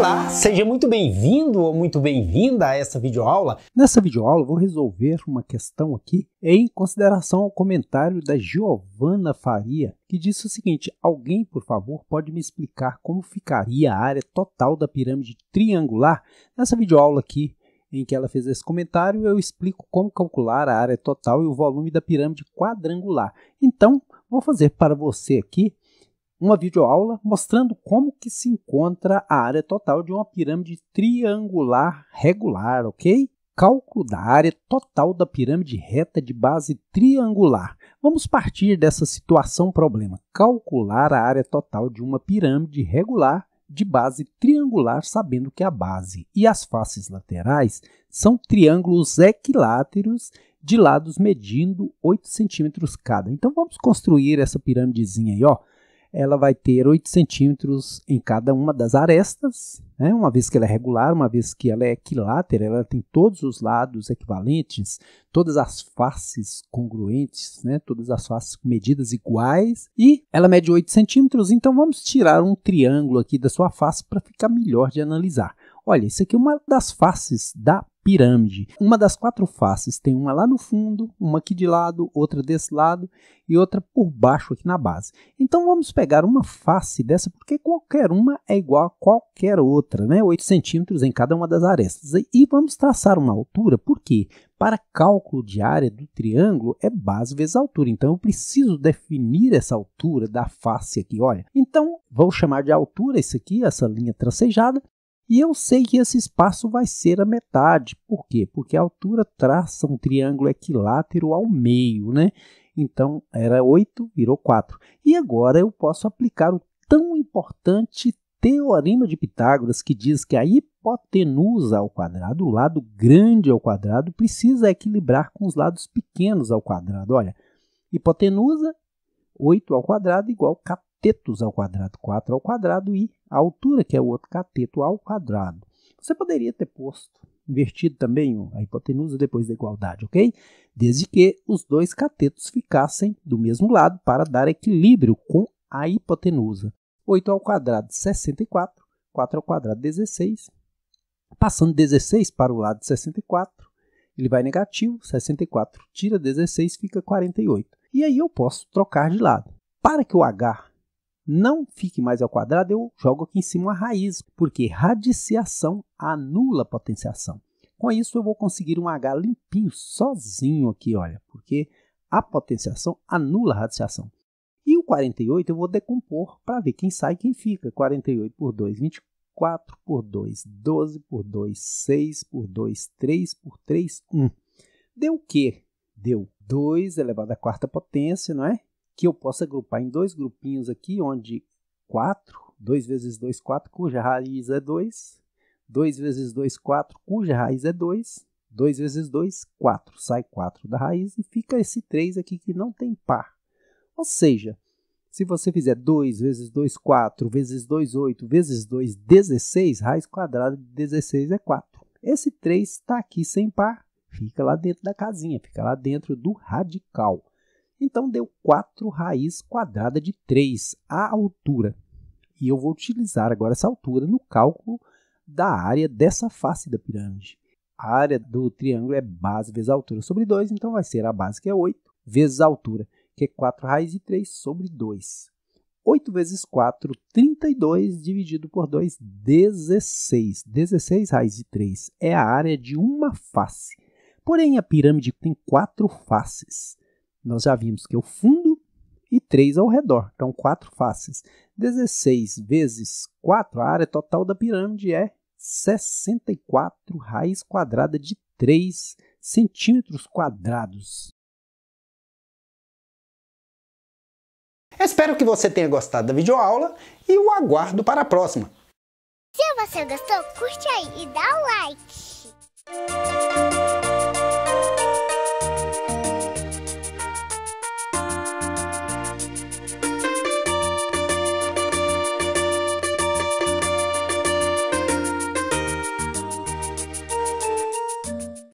Olá, seja muito bem-vindo ou muito bem-vinda a essa videoaula. Nessa videoaula vou resolver uma questão aqui em consideração ao comentário da Giovanna Faria, que disse o seguinte: "Alguém, por favor, pode me explicar como ficaria a área total da pirâmide triangular?" Nessa videoaula aqui em que ela fez esse comentário, eu explico como calcular a área total e o volume da pirâmide quadrangular. Então, vou fazer para você aqui uma videoaula mostrando como que se encontra a área total de uma pirâmide triangular regular, ok? Cálculo da área total da pirâmide reta de base triangular. Vamos partir dessa situação problema, calcular a área total de uma pirâmide regular de base triangular, sabendo que a base e as faces laterais são triângulos equiláteros de lados medindo 8 centímetros cada. Então, vamos construir essa pirâmidezinha aí, ó, ela vai ter 8 centímetros em cada uma das arestas, né? uma vez que ela é regular, uma vez que ela é equilátera, ela tem todos os lados equivalentes, todas as faces congruentes, né? todas as faces com medidas iguais, e ela mede 8 centímetros, então vamos tirar um triângulo aqui da sua face para ficar melhor de analisar. Olha, isso aqui é uma das faces da pirâmide. Uma das quatro faces tem uma lá no fundo, uma aqui de lado, outra desse lado e outra por baixo aqui na base. Então vamos pegar uma face dessa, porque qualquer uma é igual a qualquer outra, né? 8 centímetros em cada uma das arestas. E vamos traçar uma altura, por quê? Para cálculo de área do triângulo é base vezes altura. Então eu preciso definir essa altura da face aqui, olha. Então vou chamar de altura isso aqui, essa linha tracejada, e eu sei que esse espaço vai ser a metade. Por quê? Porque a altura traça um triângulo equilátero ao meio, né? Então era 8, virou 4. E agora eu posso aplicar o tão importante teorema de Pitágoras que diz que a hipotenusa ao quadrado, o lado grande ao quadrado, precisa equilibrar com os lados pequenos ao quadrado. Olha, hipotenusa, 8 ao quadrado igual 14 catetos ao quadrado, 4 ao quadrado, e a altura, que é o outro cateto ao quadrado. Você poderia ter posto invertido também a hipotenusa depois da igualdade, ok? Desde que os dois catetos ficassem do mesmo lado para dar equilíbrio com a hipotenusa. 8 ao quadrado, 64. 4 ao quadrado, 16. Passando 16 para o lado de 64, ele vai negativo, 64 tira 16, fica 48. E aí eu posso trocar de lado. Para que o H não fique mais ao quadrado, eu jogo aqui em cima a raiz, porque radiciação anula potenciação. Com isso, eu vou conseguir um H limpinho sozinho aqui, olha, porque a potenciação anula a radiciação. E o 48 eu vou decompor para ver quem sai e quem fica. 48 por 2, 24 por 2, 12 por 2, 6 por 2, 3 por 3, 1. Deu o quê? Deu 2 elevado à quarta potência, não é? que eu possa agrupar em dois grupinhos aqui, onde 4, 2 vezes 2, 4, cuja raiz é 2, 2 vezes 2, 4, cuja raiz é 2, 2 vezes 2, 4, sai 4 da raiz e fica esse 3 aqui que não tem par. Ou seja, se você fizer 2 vezes 2, 4, vezes 2, 8, vezes 2, 16, raiz quadrada de 16 é 4. Esse 3 está aqui sem par, fica lá dentro da casinha, fica lá dentro do radical. Então deu 4 raiz quadrada de 3, a altura. E eu vou utilizar agora essa altura no cálculo da área dessa face da pirâmide. A área do triângulo é base vezes a altura sobre 2, então vai ser a base que é 8, vezes a altura, que é 4 raiz de 3 sobre 2. 8 vezes 4, 32, dividido por 2, 16. 16 raiz de 3 é a área de uma face. Porém, a pirâmide tem quatro faces. Nós já vimos que é o fundo e três ao redor, então quatro faces. 16 vezes 4, a área total da pirâmide é 64 raiz quadrada de 3 centímetros quadrados. Espero que você tenha gostado da videoaula e o aguardo para a próxima. Se você gostou, curte aí e dá o like.